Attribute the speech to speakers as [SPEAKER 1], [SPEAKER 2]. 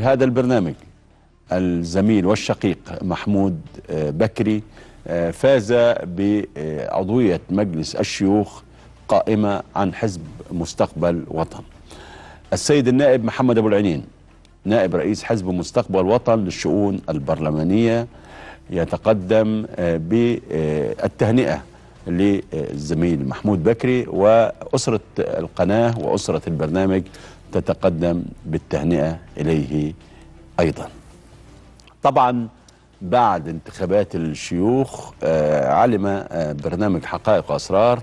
[SPEAKER 1] هذا البرنامج الزميل والشقيق محمود آه، بكري آه، فاز بعضوية مجلس الشيوخ قائمة عن حزب مستقبل وطن السيد النائب محمد أبو العينين نائب رئيس حزب مستقبل وطن للشؤون البرلمانية يتقدم آه، بالتهنئة للزميل محمود بكري وأسرة القناة وأسرة البرنامج تتقدم بالتهنئة إليه أيضا طبعا بعد انتخابات الشيوخ آه، علم آه، برنامج حقائق وأسرار